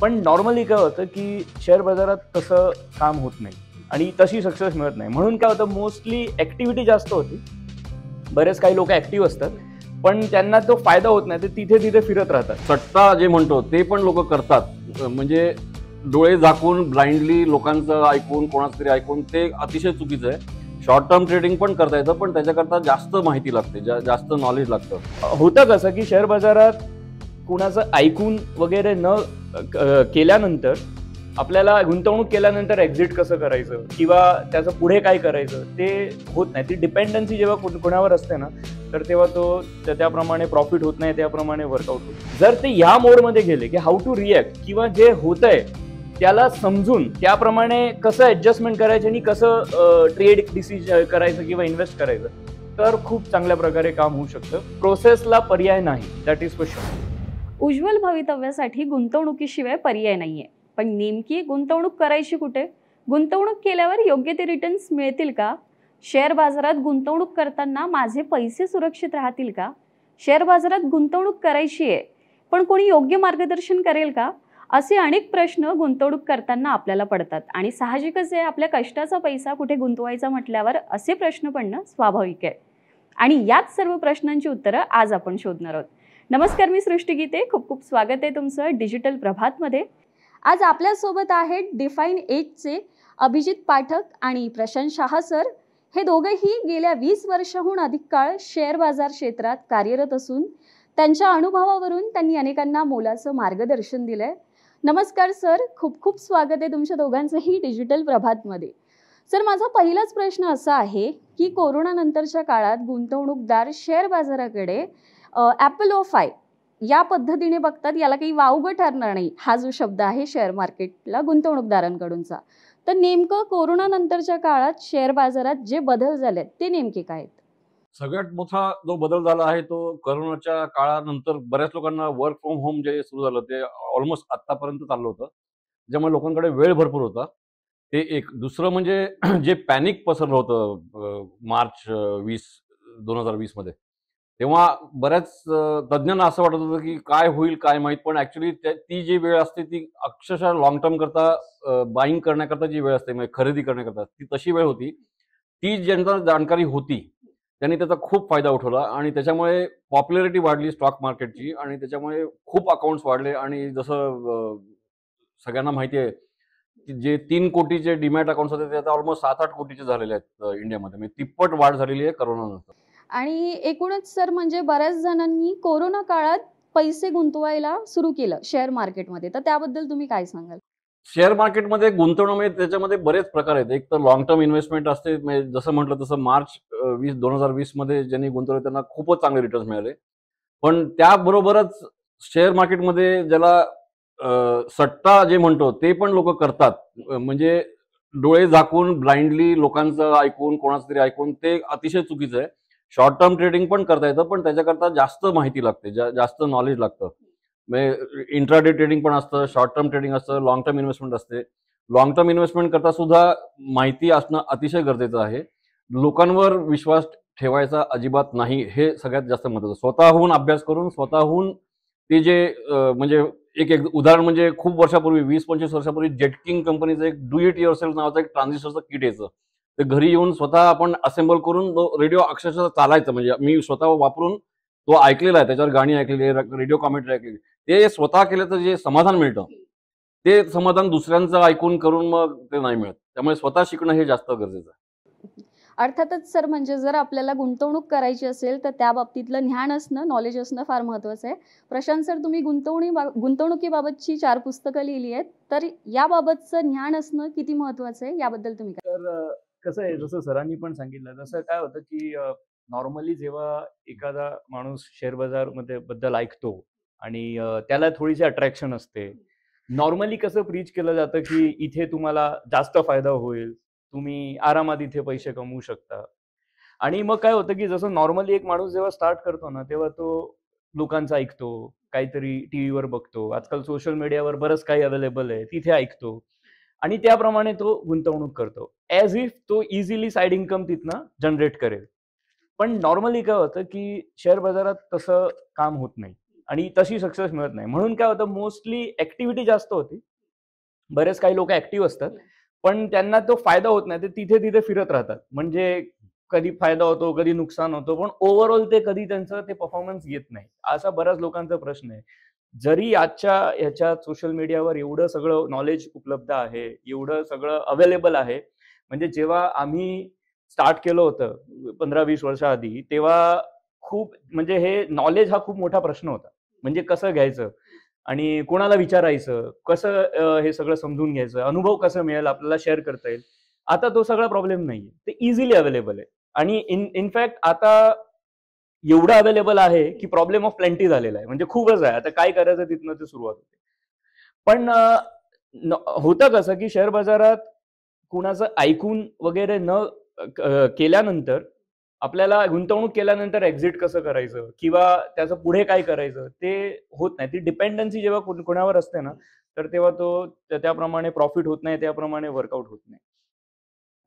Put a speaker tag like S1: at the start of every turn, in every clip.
S1: पण नॉर्मली काय होतं की शेअर बाजारात तसं काम होत नाही आणि तशी सक्सेस मिळत नाही म्हणून काय होतं मोस्टली ऍक्टिव्हिटी जास्त होती बरेच काही लोक ऍक्टिव्ह असतात
S2: पण त्यांना तो फायदा होत नाही ते तिथे तिथे फिरत राहतात सट्टा जे म्हणतो ते पण लोक करतात म्हणजे डोळे झाकून ब्लाइंडली लोकांचं ऐकून कोणाचं तरी ऐकून ते अतिशय चुकीचं आहे शॉर्ट टर्म ट्रेडिंग पण करता येतं पण त्याच्याकरता जास्त माहिती लागते जास्त नॉलेज लागतं होतं कसं की शेअर बाजारात कुणाचं ऐकून वगैरे न
S1: केल्यानंतर आपल्याला गुंतवणूक केल्यानंतर एक्झिट कसं करायचं किंवा त्याचं पुढे काय करायचं ते होत नाही ती डिपेंडन्सी जेव्हा कुणावर असते ना तर तेव्हा तो त्याप्रमाणे प्रॉफिट होत नाही त्याप्रमाणे वर्कआउट होत जर ते ह्या मोडमध्ये गेले की हाऊ टू रिॲक्ट किंवा जे होत आहे त्याला समजून त्याप्रमाणे कसं ॲडजस्टमेंट करायचं आणि कसं ट्रेड डिसिज करायचं किंवा इन्व्हेस्ट करायचं तर खूप चांगल्या प्रकारे काम होऊ शकतं प्रोसेसला पर्याय नाही दॅट इज फॉर
S3: उज्ज्वल भवितव्यासाठी गुंतवणुकीशिवाय पर्याय नाहीये पण नेमकी गुंतवणूक करायची कुठे गुंतवणूक केल्यावर योग्य ते रिटर्न्स मिळतील का शेअर बाजारात गुंतवणूक करताना माझे पैसे सुरक्षित राहतील का शेअर बाजारात गुंतवणूक करायची आहे पण कोणी योग्य मार्गदर्शन करेल का असे अनेक प्रश्न गुंतवणूक करताना आपल्याला पडतात आणि साहजिकच आहे आपल्या कष्टाचा पैसा कुठे गुंतवायचा म्हटल्यावर असे प्रश्न पडणं स्वाभाविक आहे आणि याच सर्व प्रश्नांची उत्तरं आज आपण शोधणार आहोत नमस्कार मी सृष्टी गीते खूप खूप स्वागत आहे तुमचं डिजिटल प्रभातमध्ये आज आपल्यासोबत आहेत डिफाईन एजचे अभिजित पाठक आणि प्रशांत शाह सर हे दोघेही गेल्या वीस वर्षाहून अधिक काळ शेअर बाजार क्षेत्रात कार्यरत असून त्यांच्या अनुभवावरून त्यांनी अनेकांना मोलाचं मार्गदर्शन दिलं आहे नमस्कार सर खूप खूप स्वागत आहे तुमच्या दोघांचंही डिजिटल प्रभातमध्ये सर माझा पहिलाच प्रश्न असा आहे की कोरोनानंतरच्या काळात गुंतवणूकदार शेअर बाजाराकडे ॲपलोफाय या पद्धतीने बघतात याला काही वावगं ठरणार नाही हा जो शब्द आहे शेअर मार्केटला गुंतवणूकदारांकडूनचा तर नेमकं कोरोनानंतरच्या काळात शेअर बाजारात जे बदल झाले ते नेमके काय
S2: सगळ्यात मोठा जो बदल झाला आहे तो करोनाच्या काळानंतर बऱ्याच लोकांना वर्क फ्रॉम होम जे सुरू झालं ते ऑलमोस्ट आतापर्यंत चाललं होतं ज्यामुळे लोकांकडे वेळ भरपूर होता ते एक दुसरं म्हणजे जे पॅनिक पसरलं होतं मार्च वीस दोन हजार वीस मध्ये तेव्हा बऱ्याच तज्ज्ञांना असं वाटत होतं की काय होईल काय माहीत पण ऍक्च्युली ती जी वेळ असते ती अक्षरशः लॉंग टर्म करता बाईंग करण्याकरता जी वेळ असते म्हणजे खरेदी करण्याकरता ती तशी वेळ होती ती ज्यांना जाणकारी होती त्यांनी त्याचा खूप फायदा उठवला आणि त्याच्यामुळे पॉप्युलॅरिटी वाढली स्टॉक मार्केटची आणि त्याच्यामुळे खूप अकाउंट्स वाढले आणि जसं सगळ्यांना माहिती आहे की जे तीन कोटीचे डिमॅट अकाउंट्स होते ते आता ऑलमोस्ट सात आठ कोटीचे झालेले आहेत इंडियामध्ये म्हणजे तिप्पट वाढ झालेली आहे करोनानंतर
S3: आणि एकूणच सर म्हणजे बऱ्याच जणांनी कोरोना काळात पैसे गुंतवायला सुरू केलं शेअर मार्केटमध्ये तर त्याबद्दल तुम्ही काय सांगाल
S2: शेअर मार्केटमध्ये म्हणजे त्याच्यामध्ये बरेच प्रकार आहेत एक तर लॉंग टर्म इन्व्हेस्टमेंट असते म्हणजे जसं म्हटलं तसं मार्च वीस दोन हजार वीस मध्ये ज्यांनी गुंतवले त्यांना खूपच चांगले रिटर्न्स मिळाले पण त्याबरोबरच शेअर मार्केटमध्ये ज्याला सट्टा जे म्हणतो ते पण लोक करतात म्हणजे डोळे झाकून ब्लाइंडली लोकांचं ऐकून कोणाचं तरी ऐकून ते अतिशय चुकीचं आहे शॉर्ट टर्म ट्रेडिंग पण करता येतं पण त्याच्याकरता जास्त माहिती लागते जास्त नॉलेज लागतं म्हणजे इंट्राडे ट्रेडिंग पण असतं शॉर्ट टर्म ट्रेडिंग असतं लॉंग टर्म इन्व्हेस्टमेंट असते लॉंग टर्म इन्व्हेस्टमेंट करता सुद्धा माहिती असणं अतिशय गरजेचं आहे लोकांवर विश्वास ठेवायचा अजिबात नाही हे सगळ्यात जास्त महत्वाचं स्वतःहून अभ्यास करून स्वतःहून ते जे म्हणजे एक एक उदाहरण म्हणजे खूप वर्षापूर्वी वीस पंचवीस वर्षापूर्वी जेटकिंग कंपनीचं एक डू इट युअर सेल्फ नावाचं एक ट्रान्झिस्टरचं किट यायचं ते घरी येऊन स्वतः आपण असेंबल करून तो रेडिओ अक्षरशः चालायचं म्हणजे मी स्वतः वापरून तो ऐकलेला आहे त्याच्यावर गाणी ऐकलेली आहे रेडिओ कॉमेंट्री ऐकलेली ते स्वतः केलं तर जे समाधान मिळतं ते समाधान दुसऱ्यांचं ऐकून करून मग ते नाही मिळत त्यामुळे स्वतः शिकणं हे जास्त गरजेचं आहे
S3: अर्थातच सर म्हणजे जर आपल्याला गुंतवणूक करायची असेल तर त्या बाबतीतलं ज्ञान असणं नॉलेज असणं फार महत्त्वाचं आहे प्रशांत सर तुम्ही गुंतवणी गुंतवणुकीबाबतची चार पुस्तकं लिहिली आहेत तर याबाबतचं ज्ञान असणं किती महत्वाचं आहे याबद्दल तुम्ही तर
S1: कसं आहे जसं सरांनी पण सांगितलं जसं काय होतं की नॉर्मली जेव्हा एखादा माणूस शेअर बाजार मध्ये बद्दल ऐकतो आणि त्याला थोडीशी अट्रॅक्शन असते नॉर्मली कसं प्रीच केलं जातं की इथे तुम्हाला जास्त फायदा होईल तुम्ही आरामात इथे पैसे कमवू शकता आणि मग काय होतं की जसं नॉर्मली एक माणूस जेव्हा स्टार्ट करतो ना तेव्हा तो लोकांचा ऐकतो काहीतरी टी व्हीवर बघतो आजकाल सोशल मीडियावर बरंच काही अवेलेबल आहे तिथे ऐकतो आणि त्याप्रमाणे तो गुंतवणूक करतो ॲज इफ तो इझिली साईड इन्कम तिथनं जनरेट करेल पण नॉर्मली काय होतं की शेअर बाजारात तसं काम होत नाही आणि तशी सक्सेस मिळत नाही म्हणून काय होतं मोस्टली ऍक्टिव्हिटी जास्त होती बरेच काही लोक ऍक्टिव्ह असतात पण त्यांना तो फायदा होत नाही ते तिथे तिथे फिरत राहतात म्हणजे कधी फायदा होतो कधी नुकसान होतो पण ओव्हरऑल ते कधी त्यांचं ते परफॉर्मन्स येत नाही असा बऱ्याच लोकांचा प्रश्न आहे जरी आजच्या ह्याच्या सोशल मीडियावर एवढं सगळं नॉलेज उपलब्ध आहे एवढं सगळं अवेलेबल आहे म्हणजे जेव्हा आम्ही स्टार्ट केलं होतं पंधरा वीस आधी तेव्हा खूप म्हणजे हे नॉलेज हा खूप मोठा प्रश्न होता म्हणजे कसं घ्यायचं आणि कोणाला विचारायचं कसं हे सगळं समजून घ्यायचं अनुभव कसं मिळेल आपल्याला शेअर करता येईल आता तो सगळा प्रॉब्लेम नाहीये ते इझिली अवेलेबल आहे आणि इन इनफॅक्ट आता एवढं अवेलेबल आहे की प्रॉब्लेम ऑफ प्लेंटी झालेला आहे म्हणजे खूपच आहे आता काय करायचं तिथनं ते सुरुवात होते पण होतं कसं की शेअर बाजारात कुणाचं ऐकून वगैरे न केल्यानंतर आपल्याला गुंतवणूक केल्यानंतर एक्झिट कसं करायचं किंवा त्याचं पुढे काय करायचं ते होत नाही ती डिपेंडन्सी जेव्हा कुणावर असते ना तर तेव्हा तो त्याप्रमाणे प्रॉफिट होत नाही त्याप्रमाणे वर्कआउट होत नाही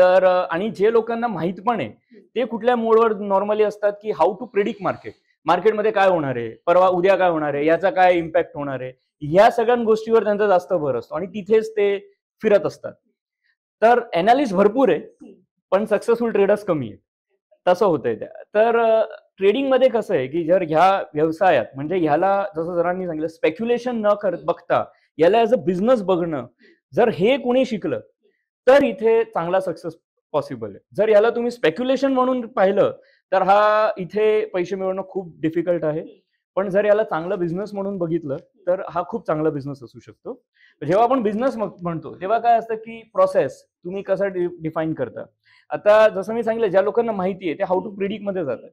S1: तर आणि जे लोकांना माहीत पण आहे ते कुठल्या मोडवर नॉर्मली असतात की हाऊ टू प्रिडिक्ट मार्केट मार्केटमध्ये काय होणार आहे परवा उद्या काय होणार आहे याचा काय इम्पॅक्ट होणार आहे या सगळ्या गोष्टीवर त्यांचा जास्त भर असतो आणि तिथेच ते फिरत असतात तर अनालिस्ट भरपूर आहे पण सक्सेसफुल ट्रेडर्स कमी आहेत तसं होतंय त्या तर ट्रेडिंगमध्ये कसं आहे की जर ह्या व्यवसायात म्हणजे ह्याला जसं जरांनी सांगितलं स्पेक्युलेशन न करत बघता याला ॲज अ बिझनेस बघणं जर हे कोणी शिकलं तर इथे चांगला सक्सेस पॉसिबल आहे जर याला तुम्ही स्पेक्युलेशन म्हणून पाहिलं तर हा इथे पैसे मिळवणं खूप डिफिकल्ट आहे पण जर याला चांगला बिझनेस म्हणून बघितलं तर हा खूप चांगला बिझनेस असू शकतो जेव्हा आपण बिझनेस म्हणतो तेव्हा काय असतं की प्रोसेस तुम्ही कसा डिफाईन करता आता जसं मी सांगितलं ज्या लोकांना माहिती आहे ते हाऊ टू प्रिडिक्ट मध्ये जातात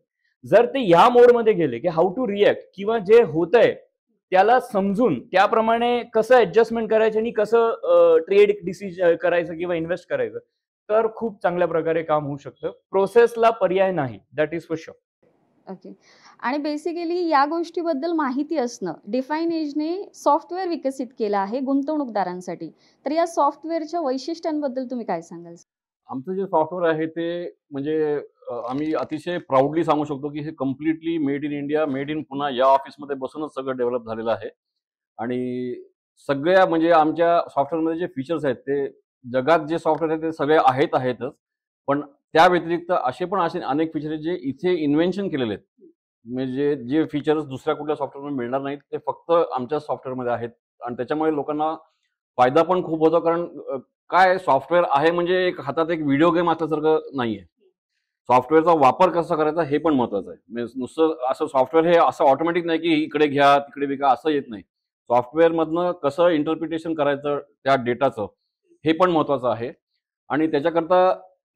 S1: जर ते या मोडमध्ये गेले की हाऊ टू रिएक्ट किंवा जे होत आहे त्याला समजून त्याप्रमाणे कसं ऍडजस्टमेंट करायचं आणि कसं ट्रेड डिसिजन करायचं किंवा इन्व्हेस्ट करायचं तर खूप चांगल्या प्रकारे काम होऊ शकतं प्रोसेसला पर्याय नाही that is for sure
S3: okay आणि बेसिकली या गोष्टीबद्दल माहिती असणं डिफाईन एजने सॉफ्टवेअर विकसित केलं आहे गुंतवणूकदारांसाठी तर या सॉफ्टवेअरच्या वैशिष्ट्यांबद्दल तुम्ही काय सांगाल
S2: आमचं जे सॉफ्टवेअर आहे ते म्हणजे आम्ही अतिशय प्राऊडली सांगू शकतो की हे completely made in India made in पुन्हा या ऑफिसमध्ये बसूनच सगळं डेव्हलप झालेलं आहे आणि सगळ्या म्हणजे आमच्या सॉफ्टवेअरमध्ये जे फीचर्स आहेत ते जगात जे सॉफ्टवेअर आहे ते सगळे आहेत आहेतच पण त्या व्यतिरिक्त असे पण असे अनेक फीचर जे इथे इन्व्हेन्शन केलेले आहेत म्हणजे जे फीचर्स दुसऱ्या कुठल्या सॉफ्टवेअरमध्ये मिळणार नाहीत ते फक्त आमच्या सॉफ्टवेअरमध्ये आहेत आणि त्याच्यामुळे लोकांना फायदा पण खूप होतो कारण काय सॉफ्टवेअर आहे म्हणजे एक हातात एक व्हिडिओ गेम असल्यासारखं नाहीये सॉफ्टवेअरचा वापर कसा करायचा हे पण महत्वाचं आहे म्हणजे नुसतं असं सॉफ्टवेअर हे असं ऑटोमॅटिक नाही की इकडे घ्या तिकडे विका असं येत नाही सॉफ्टवेअरमधनं कसं इंटरप्रिटेशन करायचं त्या डेटाचं हे पण महत्वाचं आहे आणि त्याच्याकरता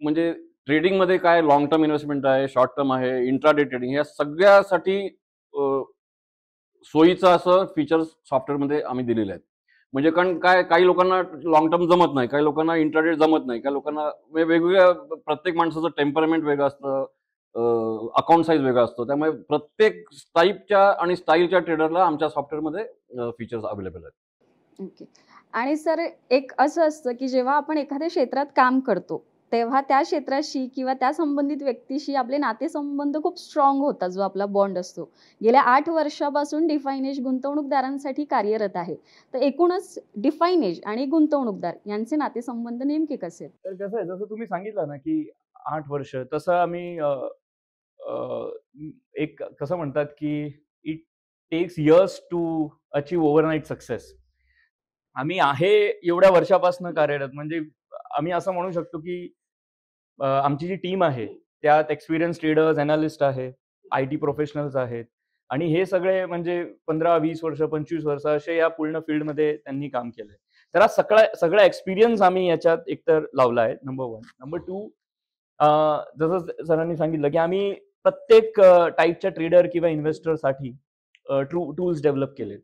S2: म्हणजे ट्रेडिंगमध्ये काय लाँग टर्म इन्व्हेस्टमेंट आहे शॉर्ट टर्म आहे इंट्राडे ट्रेडिंग या सगळ्यासाठी सोयीचं असं फीचर्स सॉफ्टवेअरमध्ये आम्ही दिलेले आहेत म्हणजे कारण काय काही लोकांना लॉंग टर्म जमत नाही काही लोकांना इंटरनेट जमत नाही काही लोकांना म्हणजे वेगवेगळ्या प्रत्येक माणसाचं टेम्परमेंट वेगळं असतं अकाउंट साईज वेगळा असतो त्यामुळे प्रत्येक टाईपच्या आणि स्टाईलच्या ट्रेडरला आमच्या सॉफ्टवेअरमध्ये फीचर्स अवेलेबल आहेत
S3: ओके आणि सर एक असं असतं की जेव्हा आपण एखाद्या क्षेत्रात काम करतो तेव्हा त्या क्षेत्राशी किंवा त्या संबंधित व्यक्तीशी आपले नातेसंबंध खूप स्ट्रॉंग होतात जो आपला बॉन्ड असतो गेल्या आठ वर्षापासून डिफायनेज गुंतवणूकदारांसाठी कार्यरत आहे तर एकूणच डिफायनेज आणि गुंतवणूकदार यांचे नातेसंबंध नेमके कसे
S1: तर कसं आहे जसं तुम्ही सांगितलं ना की आठ वर्ष तसं आम्ही एक कसं म्हणतात की it takes years to achieve overnight success आम्ही आहे एवढ्या वर्षापासून कार्यरत म्हणजे आम्ही असं म्हणू शकतो की आमची जी टीम आहे त्यात एक्सपिरियन्स ट्रेडर्स अनालिस्ट आहे आय टी प्रोफेशनल्स आहेत आणि हे सगळे म्हणजे पंधरा वीस वर्ष पंचवीस वर्ष असे या पूर्ण फील्डमध्ये त्यांनी काम केलंय तर हा सगळा सगळा एक्सपिरियन्स आम्ही याच्यात एकतर लावला आहे नंबर वन नंबर टू जसं सरांनी सांगितलं की आम्ही प्रत्येक टाईपच्या ट्रेडर किंवा इन्व्हेस्टरसाठी ट्रू टूल्स डेव्हलप केले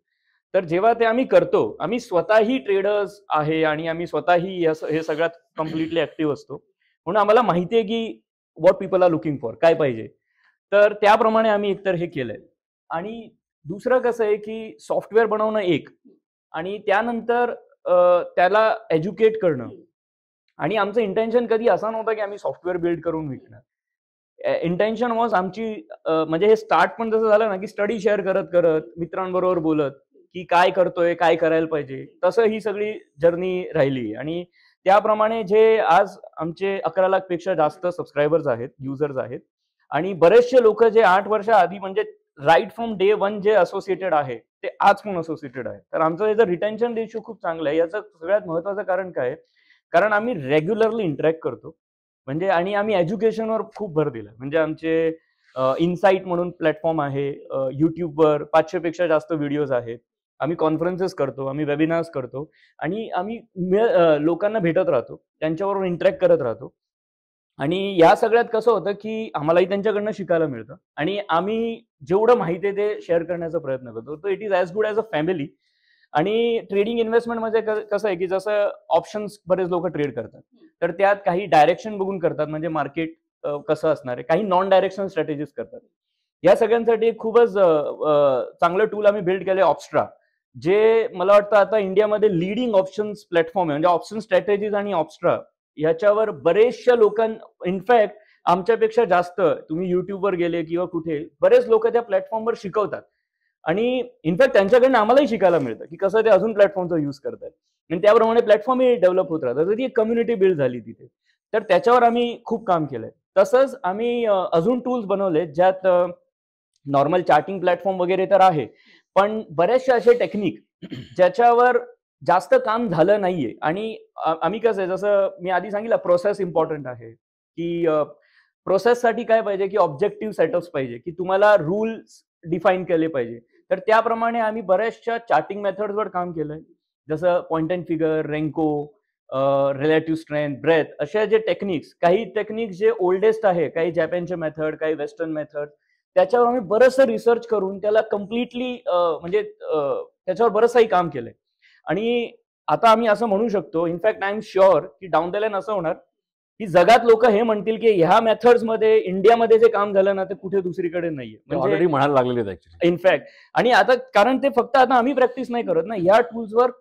S1: तर जेव्हा ते आम्ही करतो आम्ही स्वतःही ट्रेडर्स आहे आणि आम्ही स्वतःही हे सगळ्यात कम्प्लिटली ऍक्टिव्ह असतो म्हणून आम्हाला माहिती आहे की what people are looking for काय पाहिजे तर त्याप्रमाणे आम्ही एकतर हे केलंय आणि दुसरं कसं आहे की सॉफ्टवेअर बनवणं एक आणि त्यानंतर त्याला एज्युकेट करणं आणि आमचं इंटेन्शन कधी असा नव्हतं की आम्ही सॉफ्टवेअर बिल्ड करून विकणार इंटेन्शन वॉज आमची म्हणजे हे स्टार्ट पण जसं झालं ना की स्टडी शेअर करत करत मित्रांबरोबर बोलत की काय करतोय काय करायला पाहिजे तसं ही सगळी जर्नी राहिली आणि त्याप्रमाणे जे आज आमचे अकरा लाख पेक्षा जास्त सबस्क्रायबर्स आहेत युजर्स आहेत आणि बरेचसे लोक जे आठ वर्ष आधी म्हणजे राईट फ्रॉम डे वन जे असोसिएटेड आहे ते आज पण असोसिएटेड आहे तर आमचं याचं रिटेन्शन रेशो खूप चांगलं आहे याचं सगळ्यात महत्वाचं कारण काय कारण आम्ही रेग्युलरली इंटरॅक्ट करतो म्हणजे आणि आम्ही एज्युकेशनवर खूप भर दिला म्हणजे आमचे इन्साईट म्हणून प्लॅटफॉर्म आहे युट्यूबवर पेक्षा जास्त व्हिडिओज आहेत आम्ही कॉन्फरन्सेस करतो आम्ही वेबिनार्स करतो आणि आम्ही लोकांना भेटत राहतो त्यांच्याबरोबर इंटरॅक्ट करत राहतो आणि या सगळ्यात कसं होतं की आम्हालाही त्यांच्याकडनं शिकायला मिळतं आणि आम्ही जेवढं माहिती आहे ते शेअर करण्याचा प्रयत्न करतो तो it is as good as a family आणि ट्रेडिंग इन्व्हेस्टमेंट म्हणजे कसं आहे की जसं ऑप्शन्स बरेच लोक ट्रेड करतात तर त्यात काही डायरेक्शन बघून करतात म्हणजे मार्केट कसं असणार आहे काही नॉन डायरेक्शन स्ट्रॅटेजीज करतात या सगळ्यांसाठी खूपच चांगलं टूल आम्ही बिल्ड केलं ऑप्स्ट्रा जे मला वाटतं आता इंडियामध्ये लिडिंग ऑप्शन्स प्लॅटफॉर्म आहे म्हणजे ऑप्शन स्ट्रॅटेजीज आणि ऑप्स्ट्रा ह्याच्यावर बरेचशा लोकां इनफॅक्ट आमच्यापेक्षा जास्त तुम्ही युट्यूबवर गेले किंवा कुठे बरेच लोक त्या प्लॅटफॉर्मवर शिकवतात आणि इनफॅक्ट त्यांच्याकडनं आम्हालाही शिकायला मिळतं की कसं ते अजून प्लॅटफॉर्मचा यूज करतात आणि त्याप्रमाणे प्लॅटफॉर्मही डेव्हलप होत राहतात तर ती कम्युनिटी बिल्ड झाली तिथे तर त्याच्यावर आम्ही खूप काम केलंय तसंच आम्ही अजून टूल्स बनवले ज्यात नॉर्मल चार्टिंग प्लॅटफॉर्म वगैरे तर आहे पण बरेचसे असे टेक्निक ज्याच्यावर जास्त काम झालं नाहीये आणि आम्ही कसं आहे जसं मी आधी सांगितलं प्रोसेस इम्पॉर्टंट आहे की प्रोसेससाठी काय पाहिजे की ऑब्जेक्टिव्ह सेटअप्स पाहिजे की तुम्हाला रूल्स डिफाईन केले पाहिजे तर त्याप्रमाणे आम्ही बऱ्याचशा चार्टिंग मेथड्सवर काम केलंय जसं point and figure renko relative strength breadth अशा जे टेक्निक्स काही टेक्निक्स जे ओल्डेस्ट आहे काही जॅपॅनचे मेथड काही वेस्टर्न मेथड त्याच्यावर आम्ही बरस रिसर्च करून त्याला कम्प्लिटली म्हणजे त्याच्यावर बरंचसंही काम केलंय आणि आता आम्ही असं म्हणू शकतो इनफॅक्ट आय एम शुअर की डाऊन द लाईन असं होणार की जगात लोक हे म्हणतील की ह्या मध्ये इंडियामध्ये जे काम झालं ना ते कुठे दुसरीकडे नाहीये म्हणजे
S2: म्हणायला लागलेले
S1: इनफॅक्ट आणि आता कारण ते फक्त आता आम्ही प्रॅक्टिस नाही करत ना या टूल्सवर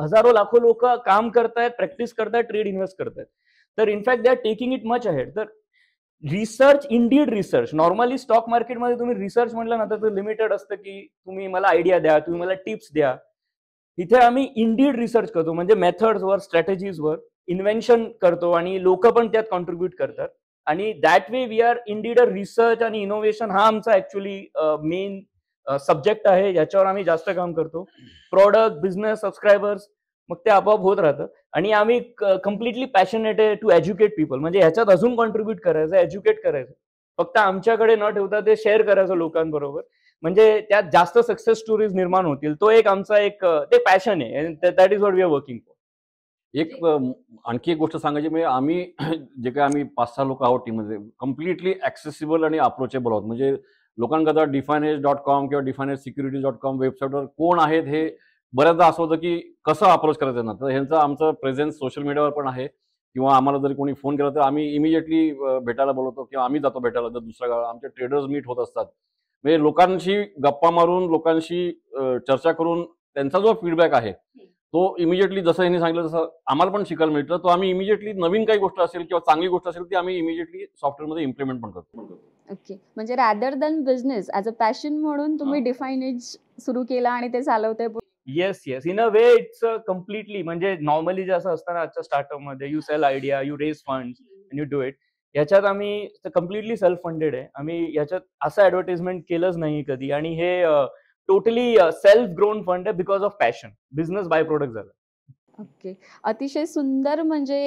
S1: हजारो लाखो लोक काम करतायत प्रॅक्टिस करतायत ट्रेड इन्व्हेस्ट करतायत तर in fact they are taking it much आहे तर research indeed research normally stock मार्केटमध्ये तुम्ही रिसर्च म्हटलं ना तर लिमिटेड असतं की तुम्ही मला आयडिया द्या तुम्ही मला टिप्स द्या इथे आम्ही इंडीड रिसर्च करतो म्हणजे मेथड्सवर वर इन्व्हेन्शन करतो आणि लोक पण त्यात कॉन्ट्रीब्युट करतात आणि that way we are indeed a research आणि इनोव्हेशन हा आमचा ऍक्च्युली मेन सब्जेक्ट आहे याच्यावर आम्ही जास्त काम करतो प्रॉडक्ट बिझनेस सबस्क्रायबर्स मग ते आपोआप होत राहतं आणि आम्ही कम्प्लिटली पॅशनेट आहे टू एज्युकेट पीपल म्हणजे ह्याच्यात अजून कॉन्ट्रीब्युट करायचं एज्युकेट करायचं फक्त आमच्याकडे न ठेवता ते शेअर करायचं लोकांबरोबर म्हणजे
S2: त्यात जास्त सक्सेस स्टोरीज निर्माण होतील तो एक आमचा एक ते पॅशन आहे that is what we are working for एक आणखी एक गोष्ट सांगायची म्हणजे आम्ही जे काही आम्ही पाच सहा लोक आहोत टीममध्ये कम्प्लिटली ऍक्सेसिबल आणि अप्रोचेबल आहोत म्हणजे लोकांकरता डिफायनेज डॉट कॉम किंवा डिफायनेज सिक्युरिटी डॉट कॉम वेबसाईटवर कोण आहेत हे बऱ्याचदा असं होतं की कसं अप्रोच करायचं ना तर ह्यांचं आमचं प्रेझेन्स सोशल मीडियावर पण आहे किंवा आम्हाला जर कोणी फोन केला तर आम्ही इमिजिएटली भेटायला बोलवतो किंवा आम्ही जातो भेटायला जर दुसऱ्या गावाला आमचे ट्रेडर्स मीट होत असतात म्हणजे लोकांशी गप्पा मारून लोकांशी चर्चा करून त्यांचा जो फीडबॅक आहे तो इमिजिएटली जसं यांनी सांगितलं तसं आम्हाला पण शिकायला मिळतं तो आम्ही इमिजिएटली नवीन काही गोष्ट असेल किंवा चांगली गोष्ट असेल ती आम्ही इमिजिएटली सॉफ्टवेअरमध्ये इम्प्लिमेंट पण करतो
S3: ओके म्हणजे rather than business as a passion म्हणून तुम्ही डिफायनेज सुरू केला आणि ते चालवते
S1: yes yes in a way it's completely म्हणजे नॉर्मली जे असं असतं ना आजच्या स्टार्टअप मध्ये you sell idea you raise fund you do it याच्यात आम्ही कम्प्लिटली सेल्फ फंडेड आहे आम्ही याच्यात असं ऍडव्हर्टिजमेंट केलंच नाही कधी आणि हे टोटली सेल्फ ग्रोन फंड आहे because of passion business byproduct झालं
S3: ओके अतिशय सुंदर म्हणजे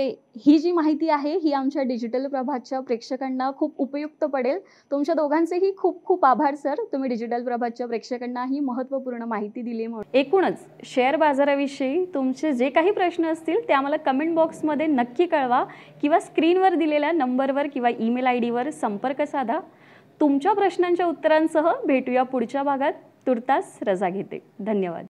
S3: ही जी माहिती आहे ही आमच्या डिजिटल प्रभातच्या प्रेक्षकांना खूप उपयुक्त पडेल तुमच्या दोघांचेही खूप खूप आभार सर तुम्ही डिजिटल प्रभातच्या प्रेक्षकांना ही महत्त्वपूर्ण माहिती दिली म्हणून एकूणच शेअर बाजाराविषयी तुमचे जे काही प्रश्न असतील ते आम्हाला कमेंट बॉक्समध्ये नक्की कळवा किंवा स्क्रीनवर दिलेल्या नंबरवर किंवा ईमेल आय डीवर संपर्क साधा तुमच्या प्रश्नांच्या उत्तरांसह भेटूया पुढच्या भागात तुर्तास रजा घेते धन्यवाद